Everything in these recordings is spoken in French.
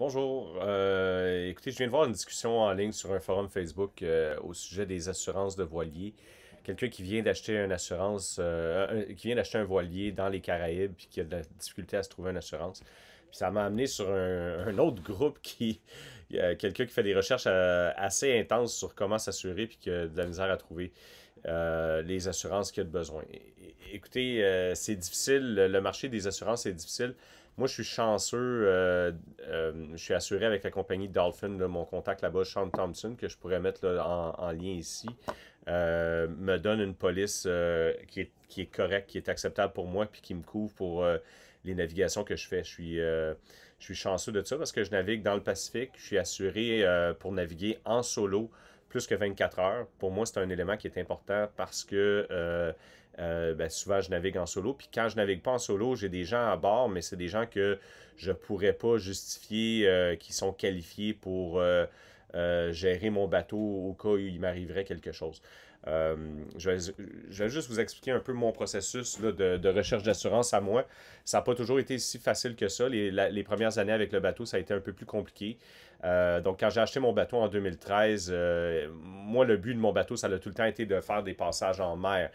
Bonjour. Euh, écoutez, je viens de voir une discussion en ligne sur un forum Facebook euh, au sujet des assurances de voiliers. Quelqu'un qui vient d'acheter une assurance, euh, un, qui vient d'acheter un voilier dans les Caraïbes et qui a de la difficulté à se trouver une assurance. Puis ça m'a amené sur un, autre groupe qui. Quelqu'un qui fait des recherches assez intenses sur comment s'assurer puis qui a de la misère à trouver les assurances qu'il a de besoin écoutez, euh, c'est difficile. Le marché des assurances, est difficile. Moi, je suis chanceux. Euh, euh, je suis assuré avec la compagnie Dolphin, de mon contact là-bas, Sean Thompson, que je pourrais mettre en, lien ici, me donne une police qui est, correcte, qui est acceptable pour moi, puis qui me couvre pour les navigations que je fais. Je suis, je suis chanceux de ça parce que je navigue dans le Pacifique. Je suis assuré pour naviguer en solo plus que 24 heures. Pour moi, c'est un élément qui est important parce que euh, ben, souvent je navigue en solo. Puis quand je navigue pas en solo, j'ai des gens à bord, mais c'est des gens que je pourrais pas justifier euh, qui sont qualifiés pour euh, gérer mon bateau au cas où il m'arriverait quelque chose. Euh, je, vais, juste vous expliquer un peu mon processus de, recherche d'assurance à moi. Ça n'a pas toujours été si facile que ça. Les, premières années avec le bateau, ça a été un peu plus compliqué. Euh, donc, quand j'ai acheté mon bateau en 2013, euh, moi, le but de mon bateau, ça a tout le temps été de faire des passages en mer.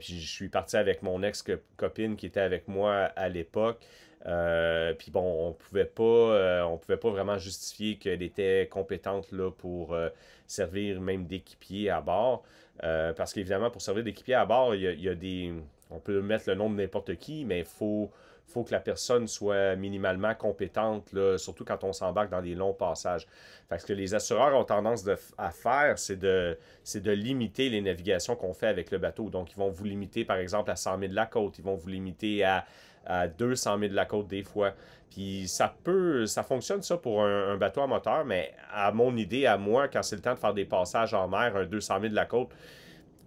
puis, je suis parti avec mon ex-copine qui était avec moi à l'époque. Euh, puis bon, on pouvait pas, euh, on pouvait pas vraiment justifier qu'elle était compétente là, pour euh, servir même d'équipier à bord. parce qu'évidemment, pour servir d'équipier à bord, il y, a, des. On peut mettre le nom de n'importe qui, mais il faut, faut que la personne soit minimalement compétente, surtout quand on s'embarque dans des longs passages. Fait que ce que les assureurs ont tendance à faire, c'est de, de limiter les navigations qu'on fait avec le bateau. Donc, ils vont vous limiter, par exemple, à 100 000 de la côte, ils vont vous limiter à à 200 000 de la côte des fois. Puis ça peut, ça fonctionne ça pour un, bateau à moteur, mais à mon idée, à moi, quand c'est le temps de faire des passages en mer, un 200 000 de la côte,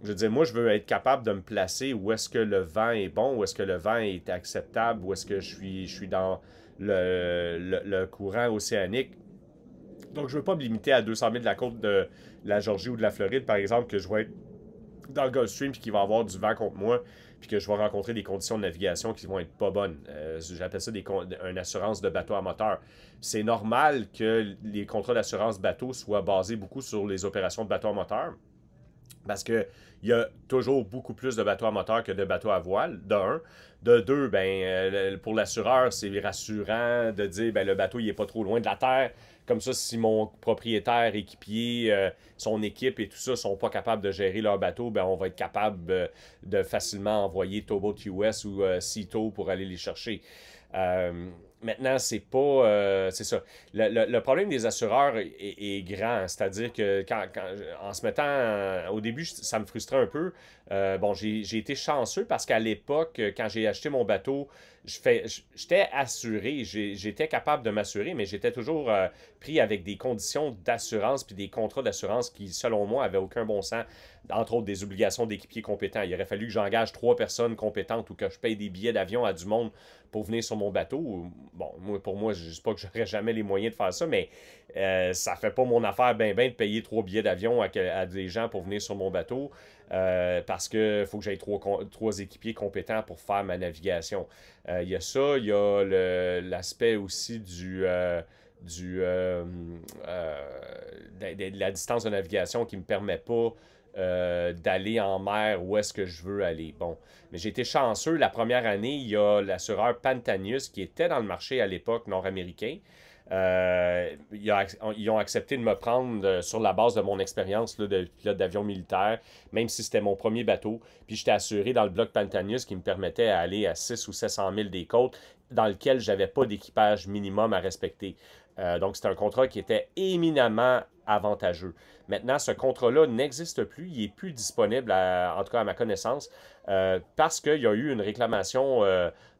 je veux dire, moi, je veux être capable de me placer où est-ce que le vent est bon, où est-ce que le vent est acceptable, où est-ce que je suis, je suis dans le, courant océanique. Donc, je ne veux pas me limiter à 200 000 de la côte de la Georgie ou de la Floride, par exemple, que je vais être dans le Gulf Stream et qu'il va avoir du vent contre moi que je vais rencontrer des conditions de navigation qui vont être pas bonnes. Euh, j'appelle ça des une assurance de bateau à moteur. C'est normal que les contrats d'assurance bateau soient basés beaucoup sur les opérations de bateau à moteur, parce qu'il y a toujours beaucoup plus de bateaux à moteur que de bateaux à voile, de un. De deux, ben, euh, pour l'assureur, c'est rassurant de dire ben, le bateau n'est pas trop loin de la terre. Comme ça, si mon propriétaire, équipier, euh, son équipe et tout ça sont pas capables de gérer leur bateau, ben on va être capable euh, de facilement envoyer Tobot US ou Cito euh, pour aller les chercher. maintenant, c'est pas. c'est ça. Le, problème des assureurs est, grand. C'est-à-dire que quand, en se mettant. au début, ça me frustrait un peu. bon, j'ai été chanceux parce qu'à l'époque, quand j'ai acheté mon bateau, j'étais assuré, j'étais capable de m'assurer, mais j'étais toujours euh, pris avec des conditions d'assurance puis des contrats d'assurance qui, selon moi, avaient aucun bon sens. Entre autres, des obligations d'équipiers compétents. Il aurait fallu que j'engage trois personnes compétentes ou que je paye des billets d'avion à du monde pour venir sur mon bateau. Bon, pour moi, je ne sais pas que j'aurais jamais les moyens de faire ça, mais euh, ça fait pas mon affaire ben ben de payer trois billets d'avion à, des gens pour venir sur mon bateau. Euh, parce qu'il faut que j'aille trois, équipiers compétents pour faire ma navigation. Euh, il y a ça, il y a l'aspect aussi euh, de, la distance de navigation qui ne me permet pas d'aller en mer où est-ce que je veux aller. Bon, mais j'ai été chanceux. La première année, il y a l'assureur Pantanius qui était dans le marché à l'époque nord-américain, euh, ils ont, accepté de me prendre euh, sur la base de mon expérience de pilote d'avion militaire, même si c'était mon premier bateau. Puis j'étais assuré dans le bloc Pantanius qui me permettait d'aller à 6 ou 700 000 des côtes, dans lequel j'avais pas d'équipage minimum à respecter. Euh, donc, c'est un contrat qui était éminemment avantageux. Maintenant, ce contrat-là n'existe plus, il n'est plus disponible, en tout cas à ma connaissance, parce qu'il y a eu une réclamation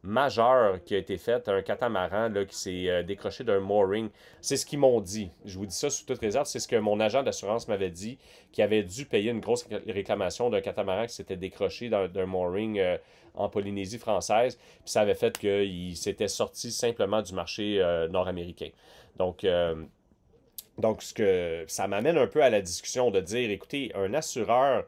majeure qui a été faite un catamaran là, qui s'est euh, décroché d'un mooring. C'est ce qu'ils m'ont dit. Je vous dis ça sous toute réserve. C'est ce que mon agent d'assurance m'avait dit, qui avait dû payer une grosse réclamation d'un catamaran qui s'était décroché d'un mooring euh, en Polynésie française. Puis ça avait fait qu'il s'était sorti simplement du marché euh, nord-américain. Donc, donc ce que ça m'amène un peu à la discussion de dire, écoutez, un assureur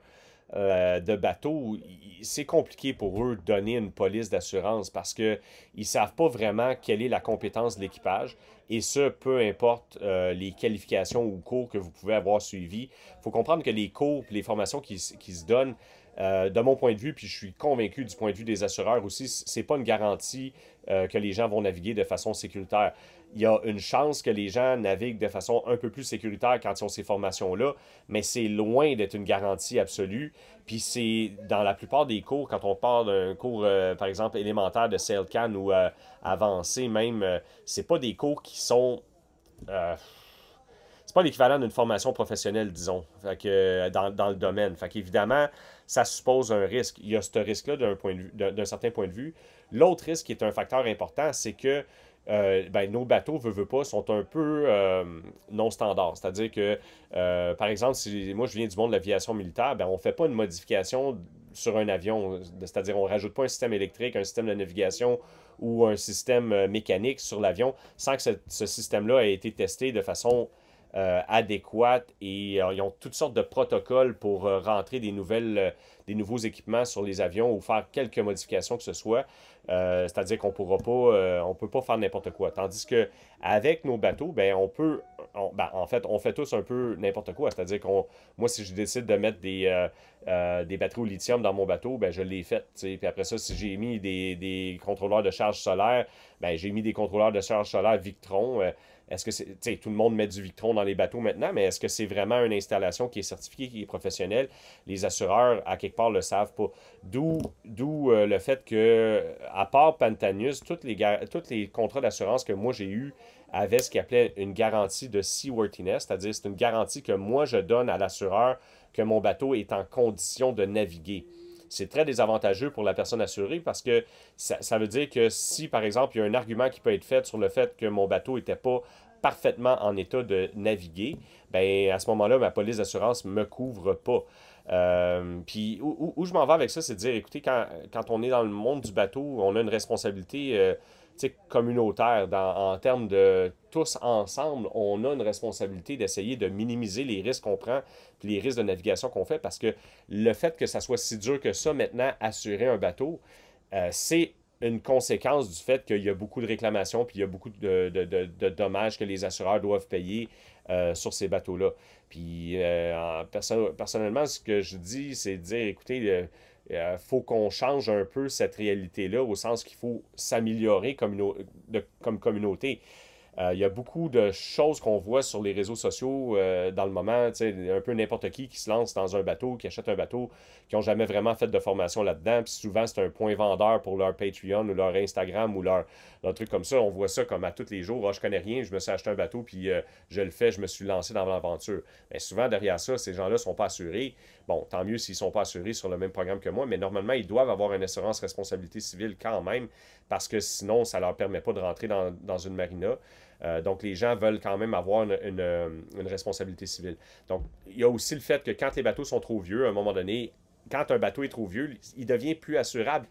euh, de bateaux, c'est compliqué pour eux de donner une police d'assurance parce qu'ils ne savent pas vraiment quelle est la compétence de l'équipage. Et ce, peu importe euh, les qualifications ou cours que vous pouvez avoir suivis. Il faut comprendre que les cours, les formations qui, se donnent, euh, de mon point de vue, puis je suis convaincu du point de vue des assureurs aussi, ce c'est pas une garantie que les gens vont naviguer de façon sécuritaire il y a une chance que les gens naviguent de façon un peu plus sécuritaire quand ils ont ces formations-là, mais c'est loin d'être une garantie absolue. Puis c'est dans la plupart des cours, quand on parle d'un cours, euh, par exemple, élémentaire de CELCAN ou euh, avancé même, euh, c'est pas des cours qui sont... c'est pas l'équivalent d'une formation professionnelle, disons, fait dans, dans, le domaine. Fait qu'évidemment, ça suppose un risque. Il y a ce risque-là d'un certain point de vue. L'autre risque qui est un facteur important, c'est que euh, ben, nos bateaux, veux, pas, sont un peu euh, non standard, C'est-à-dire que, euh, par exemple, si moi je viens du monde de l'aviation militaire, ben, on ne fait pas une modification sur un avion. C'est-à-dire, on ne rajoute pas un système électrique, un système de navigation ou un système mécanique sur l'avion sans que ce système-là ait été testé de façon euh, adéquates et euh, ils ont toutes sortes de protocoles pour euh, rentrer des, nouvelles, des nouveaux équipements sur les avions ou faire quelques modifications que ce soit. C'est-à-dire qu'on pourra pas, on peut pas faire n'importe quoi. Tandis que avec nos bateaux, ben on peut, ben, en fait, on fait tous un peu n'importe quoi. C'est-à-dire qu'on, moi, si je décide de mettre des, des batteries au lithium dans mon bateau, ben je l'ai fait. Et Puis après ça, si j'ai mis des, contrôleurs de charge solaire, ben j'ai mis des contrôleurs de charge solaire Victron. Est-ce que c'est. Tout le monde met du Victron dans les bateaux maintenant, mais est-ce que c'est vraiment une installation qui est certifiée, qui est professionnelle? Les assureurs, à quelque part, le savent pas. D'où euh, le fait que, à part Pantanius, tous les, toutes les contrats d'assurance que moi j'ai eus avaient ce qu'ils appelait une garantie de seaworthiness, c'est-à-dire c'est une garantie que moi je donne à l'assureur que mon bateau est en condition de naviguer c'est très désavantageux pour la personne assurée parce que ça, veut dire que si, par exemple, il y a un argument qui peut être fait sur le fait que mon bateau n'était pas parfaitement en état de naviguer, ben à ce moment-là, ma police d'assurance ne me couvre pas. Euh, puis où, je m'en vais avec ça, c'est de dire, écoutez, quand, on est dans le monde du bateau, on a une responsabilité euh, communautaire en termes de tous ensemble, on a une responsabilité d'essayer de minimiser les risques qu'on prend puis les risques de navigation qu'on fait parce que le fait que ça soit si dur que ça maintenant, assurer un bateau, euh, c'est une conséquence du fait qu'il y a beaucoup de réclamations puis il y a beaucoup de, dommages que les assureurs doivent payer euh, sur ces bateaux-là. Puis euh, personnellement, ce que je dis, c'est de dire, écoutez, il euh, faut qu'on change un peu cette réalité-là au sens qu'il faut s'améliorer comme communauté. Euh, il y a beaucoup de choses qu'on voit sur les réseaux sociaux euh, dans le moment. Un peu n'importe qui qui se lance dans un bateau, qui achète un bateau, qui n'ont jamais vraiment fait de formation là-dedans. Puis souvent, c'est un point vendeur pour leur Patreon ou leur Instagram ou leur, truc comme ça. On voit ça comme à tous les jours. Ah, je connais rien, je me suis acheté un bateau, puis euh, je le fais, je me suis lancé dans l'aventure. Mais souvent, derrière ça, ces gens-là ne sont pas assurés. Bon, tant mieux s'ils ne sont pas assurés sur le même programme que moi, mais normalement, ils doivent avoir une assurance responsabilité civile quand même parce que sinon, ça ne leur permet pas de rentrer dans, une marina. Euh, donc, les gens veulent quand même avoir euh, une, responsabilité civile. Donc, il y a aussi le fait que quand les bateaux sont trop vieux, à un moment donné, quand un bateau est trop vieux, il devient plus assurable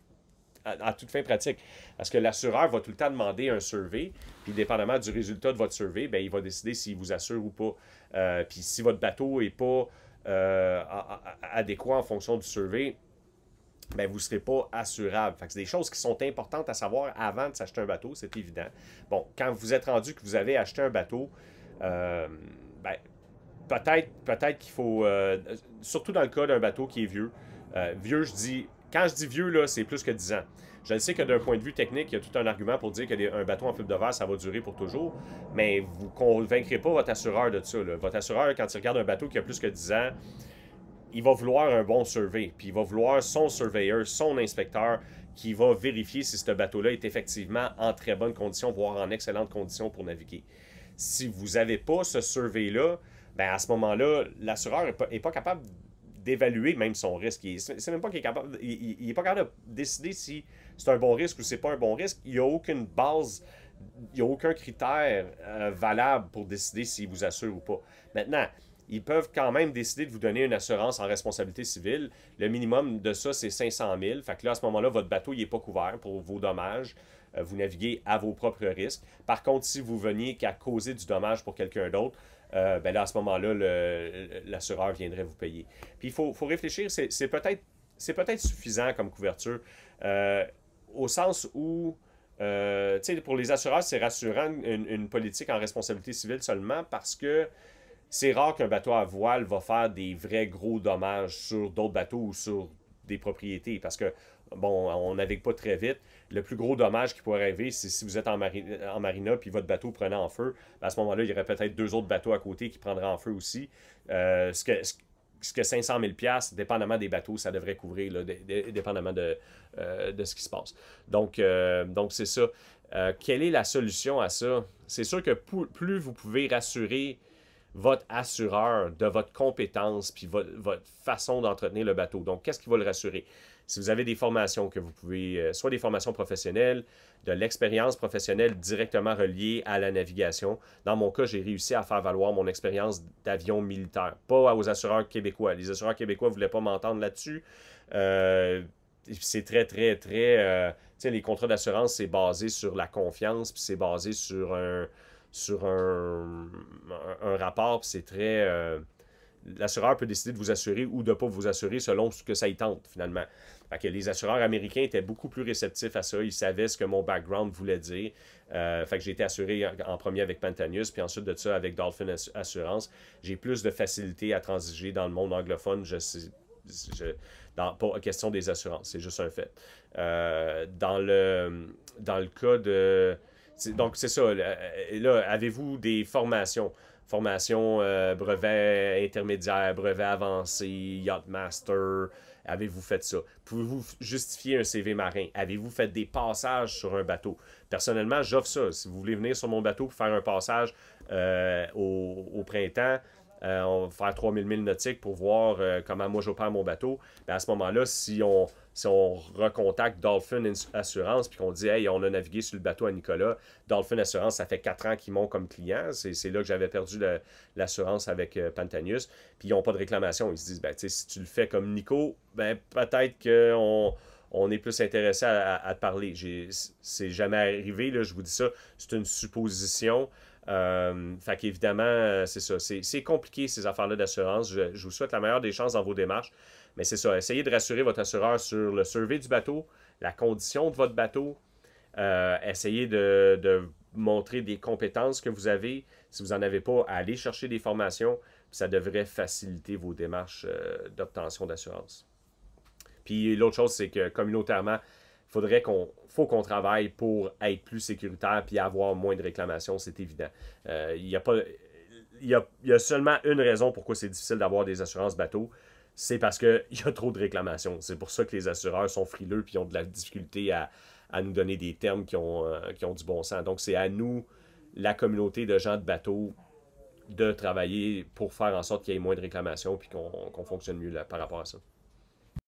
à, toute fin pratique. Parce que l'assureur va tout le temps demander un survey, puis dépendamment du résultat de votre survey, ben, il va décider s'il vous assure ou pas. Euh, puis si votre bateau n'est pas adéquat en fonction du survey, ben, vous ne serez pas assurable. C'est des choses qui sont importantes à savoir avant de s'acheter un bateau, c'est évident. Bon, quand vous êtes rendu que vous avez acheté un bateau, euh, ben, peut-être qu'il faut, euh, surtout dans le cas d'un bateau qui est vieux, euh, vieux, je dis, quand je dis vieux, là, c'est plus que 10 ans. Je le sais que d'un point de vue technique, il y a tout un argument pour dire qu'un bateau en fibre de verre, ça va durer pour toujours, mais vous ne convaincrez pas votre assureur de ça. Votre assureur, quand il regarde un bateau qui a plus que 10 ans, il va vouloir un bon survey, puis il va vouloir son surveilleur, son inspecteur qui va vérifier si ce bateau-là est effectivement en très bonne condition, voire en excellente condition pour naviguer. Si vous n'avez pas ce survey-là, ben à ce moment-là, l'assureur n'est pas, capable d'évaluer même son risque. C'est même pas qu'il est capable, il, n'est est pas capable de décider si c'est un bon risque ou c'est pas un bon risque. Il n'y a aucune base il n'y a aucun critère euh, valable pour décider s'il vous assure ou pas. Maintenant, ils peuvent quand même décider de vous donner une assurance en responsabilité civile. Le minimum de ça, c'est 500 000. Fait que là, à ce moment-là, votre bateau n'est pas couvert pour vos dommages. Euh, vous naviguez à vos propres risques. Par contre, si vous veniez qu'à causer du dommage pour quelqu'un d'autre, euh, ben là, à ce moment-là, l'assureur viendrait vous payer. Puis il faut, faut, réfléchir, c'est peut-être c'est peut-être suffisant comme couverture, euh, au sens où, pour les assureurs, c'est rassurant une, politique en responsabilité civile seulement parce que c'est rare qu'un bateau à voile va faire des vrais gros dommages sur d'autres bateaux ou sur des propriétés parce que, bon, on navigue pas très vite. Le plus gros dommage qui pourrait arriver, c'est si vous êtes en, marina en marina puis votre bateau prenait en feu. à ce moment-là, il y aurait peut-être deux autres bateaux à côté qui prendraient en feu aussi. Euh, ce, que, ce que 500 000 dépendamment des bateaux, ça devrait couvrir, là, dépendamment de, euh, de, ce qui se passe. Donc, euh, donc c'est ça. quelle est la solution à ça? C'est sûr que plus vous pouvez rassurer votre assureur de votre compétence puis votre, façon d'entretenir le bateau. Donc, qu'est-ce qui va le rassurer? Si vous avez des formations que vous pouvez, euh, soit des formations professionnelles, de l'expérience professionnelle directement reliée à la navigation. Dans mon cas, j'ai réussi à faire valoir mon expérience d'avion militaire, pas aux assureurs québécois. Les assureurs québécois ne voulaient pas m'entendre là-dessus. Euh, c'est très, très, très... Euh, les contrats d'assurance, c'est basé sur la confiance, puis c'est basé sur un, sur un, rapport, c'est très. Euh, l'assureur peut décider de vous assurer ou de ne pas vous assurer selon ce que ça y tente, finalement. Fait que les assureurs américains étaient beaucoup plus réceptifs à ça. Ils savaient ce que mon background voulait dire. Euh, fait que j'ai été assuré en premier avec Pantanius, puis ensuite de ça avec Dolphin Assurance. J'ai plus de facilité à transiger dans le monde anglophone. Je dans, question des assurances, c'est juste un fait. Euh, dans, le, dans le cas de donc, c'est ça. Euh, là, avez-vous des formations? Formation euh, brevet intermédiaire, brevet avancé, yacht master, Avez-vous fait ça? Pouvez-vous justifier un CV marin? Avez-vous fait des passages sur un bateau? Personnellement, j'offre ça. Si vous voulez venir sur mon bateau pour faire un passage euh, au, printemps, on va faire 3000 milles nautiques pour voir comment moi j'opère mon bateau. Ben, à ce moment-là, si on, si on recontacte Dolphin Assurance puis qu'on dit Hey, on a navigué sur le bateau à Nicolas, Dolphin Assurance, ça fait quatre ans qu'ils m'ont comme client. C'est là que j'avais perdu l'assurance avec euh, Pantanius. Puis ils n'ont pas de réclamation. Ils se disent ben, Si tu le fais comme Nico, ben, peut-être qu'on on est plus intéressé à, te parler. C'est jamais arrivé, là, je vous dis ça. C'est une supposition. Euh, fait qu'évidemment, euh, c'est ça. C'est compliqué, ces affaires-là d'assurance. Je, vous souhaite la meilleure des chances dans vos démarches. Mais c'est ça. Essayez de rassurer votre assureur sur le survey du bateau, la condition de votre bateau. Euh, essayez de, montrer des compétences que vous avez. Si vous n'en avez pas, allez chercher des formations. Ça devrait faciliter vos démarches euh, d'obtention d'assurance. Puis l'autre chose, c'est que communautairement, faudrait qu'on faut qu'on travaille pour être plus sécuritaire puis avoir moins de réclamations, c'est évident. Euh, il y a pas il y a, seulement une raison pourquoi c'est difficile d'avoir des assurances bateaux, c'est parce qu'il y a trop de réclamations. C'est pour ça que les assureurs sont frileux et ont de la difficulté à, à nous donner des termes qui ont, euh, qui ont du bon sens. Donc, c'est à nous, la communauté de gens de bateaux, de travailler pour faire en sorte qu'il y ait moins de réclamations puis qu'on fonctionne mieux par rapport à ça.